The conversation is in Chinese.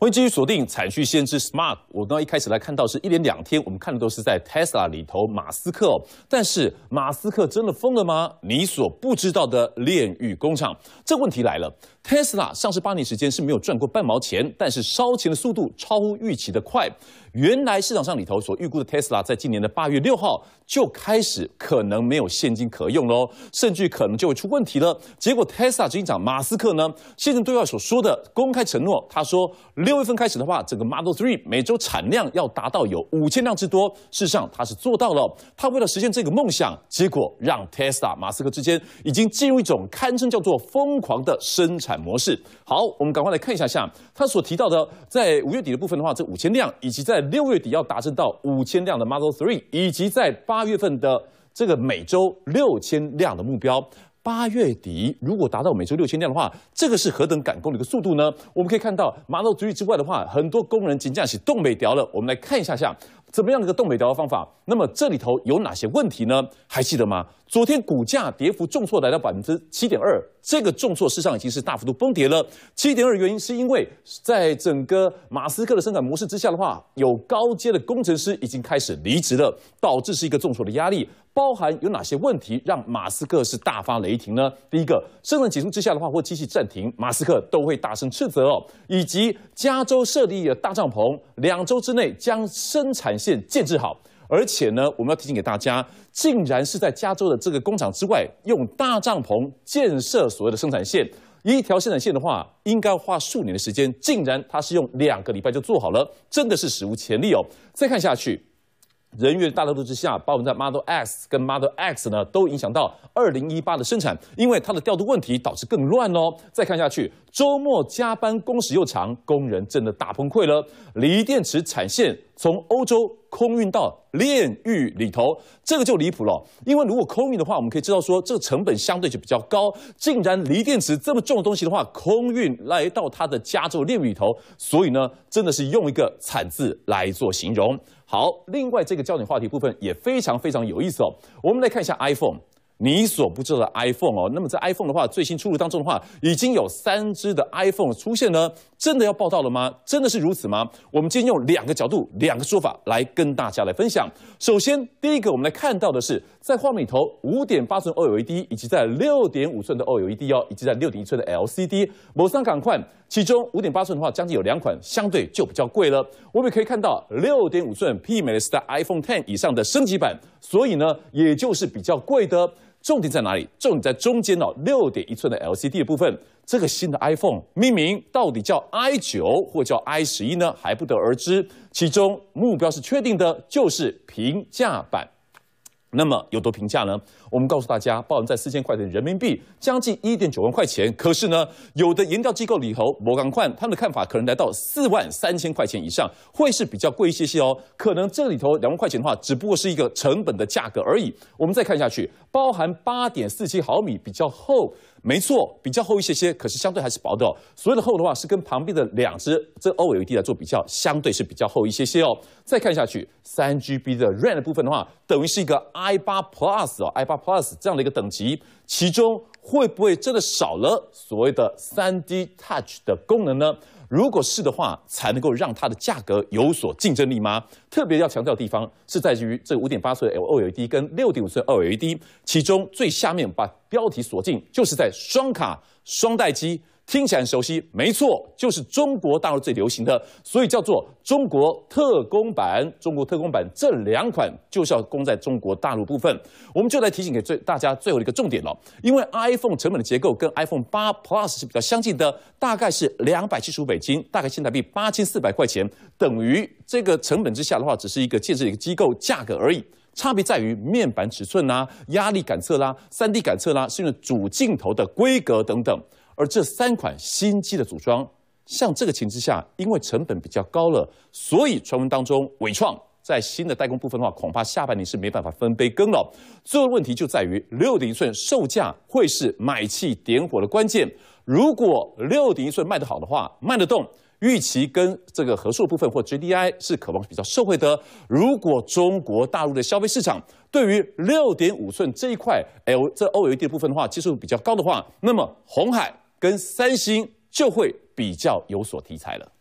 欢迎继续锁定《财讯先知》Smart。我刚一开始来看到是一连两天，我们看的都是在 Tesla 里头，马斯克。但是马斯克真的疯了吗？你所不知道的炼狱工厂。这问题来了：Tesla 上市八年时间是没有赚过半毛钱，但是烧钱的速度超乎预期的快。原来市场上里头所预估的 Tesla，在今年的八月六号就开始可能没有现金可用喽，甚至可能就会出问题了。结果 Tesla 执行长马斯克呢，现在对外所说的公开承诺，他说六。六月份开始的话，整个 Model Three 每周产量要达到有五千辆之多。事实上，他是做到了。他为了实现这个梦想，结果让 Tesla 马斯克之间已经进入一种堪称叫做疯狂的生产模式。好，我们赶快来看一下，下他所提到的，在五月底的部分的话，这五千辆，以及在六月底要达成到五千辆的 Model Three，以及在八月份的这个每周六千辆的目标。八月底，如果达到每周六千辆的话，这个是何等赶工的一个速度呢？我们可以看到，马诺主义之外的话，很多工人仅仅是冻北调了。我们来看一下下，怎么样的一个冻北调方法？那么这里头有哪些问题呢？还记得吗？昨天股价跌幅重挫来到百分之七点二，这个重挫事实上已经是大幅度崩跌了。七点二原因是因为在整个马斯克的生产模式之下的话，有高阶的工程师已经开始离职了，导致是一个重挫的压力。包含有哪些问题让马斯克是大发雷霆呢？第一个生产结束之下的话或机器暂停，马斯克都会大声斥责哦。以及加州设立的大帐篷，两周之内将生产线建制好。而且呢，我们要提醒给大家，竟然是在加州的这个工厂之外用大帐篷建设所谓生产线。一条生产线的话，应该花数年的时间，竟然它是用两个礼拜就做好了，真的是史无前例哦。再看下去。人员大多数之下，把我们在 Model S 跟 Model X 呢都影响到二零一八的生产，因为它的调度问题导致更乱哦。再看下去，周末加班工时又长，工人真的大崩溃了。锂电池产线。从欧洲空运到炼狱里头，这个就离谱了。因为如果空运的话，我们可以知道说，这个成本相对就比较高。竟然锂电池这么重的东西的话，空运来到他的加州炼狱里头，所以呢，真的是用一个惨字来做形容。好，另外这个焦点话题部分也非常非常有意思哦。我们来看一下 iPhone。你所不知道的 iPhone 哦，那么在 iPhone 的话，最新出炉当中的话，已经有三只的 iPhone 出现呢，真的要报道了吗？真的是如此吗？我们今天用两个角度、两个说法来跟大家来分享。首先，第一个我们来看到的是在画面里头，五点八寸 OLED 以及在六点五寸的 OLED 哦，以及在六点一寸的 LCD 某三款款，其中五点八寸的话，将近有两款相对就比较贵了。我们也可以看到六点五寸媲美的是在 iPhone 10以上的升级版，所以呢，也就是比较贵的。重点在哪里？重点在中间哦，六点一寸的 LCD 的部分。这个新的 iPhone 命名到底叫 i 九或叫 i 十一呢？还不得而知。其中目标是确定的，就是平价版。那么有多评价呢？我们告诉大家，包含在四千块钱人民币，将近一点九万块钱。可是呢，有的研调机构里头，某钢块，他们的看法，可能来到四万三千块钱以上，会是比较贵一些些哦。可能这里头两万块钱的话，只不过是一个成本的价格而已。我们再看下去，包含八点四七毫米比较厚。没错，比较厚一些些，可是相对还是薄的。哦。所谓的厚的话，是跟旁边的两只这 OLED 来做比较，相对是比较厚一些些哦。再看下去，三 GB 的 RAM 部分的话，等于是一个 i 八 Plus 哦，i 八 Plus 这样的一个等级，其中会不会真的少了所谓的 3D Touch 的功能呢？如果是的话，才能够让它的价格有所竞争力吗？特别要强调的地方是在于这五点八寸的 L O L D 跟六点五寸 O L D，其中最下面把标题锁定，就是在双卡双待机。听起来熟悉，没错，就是中国大陆最流行的，所以叫做“中国特工版”。中国特工版这两款就是要供在中国大陆部分，我们就来提醒给最大家最后一个重点了。因为 iPhone 成本的结构跟 iPhone 八 Plus 是比较相近的，大概是两百七十五美金，大概新台币八千四百块钱，等于这个成本之下的话，只是一个借自一个机构价格而已。差别在于面板尺寸啦、压力感测啦、三 D 感测啦，是用主镜头的规格等等。而这三款新机的组装，像这个情势下，因为成本比较高了，所以传闻当中，伟创在新的代工部分的话，恐怕下半年是没办法分杯羹了。最后问题就在于六点一寸售价会是买气点火的关键。如果六点一寸卖得好的话，卖得动，预期跟这个合硕部分或 g d i 是渴望比较受惠的。如果中国大陆的消费市场对于六点五寸这一块 L 这 OLED 部分的话，技术比较高的话，那么红海。跟三星就会比较有所题材了。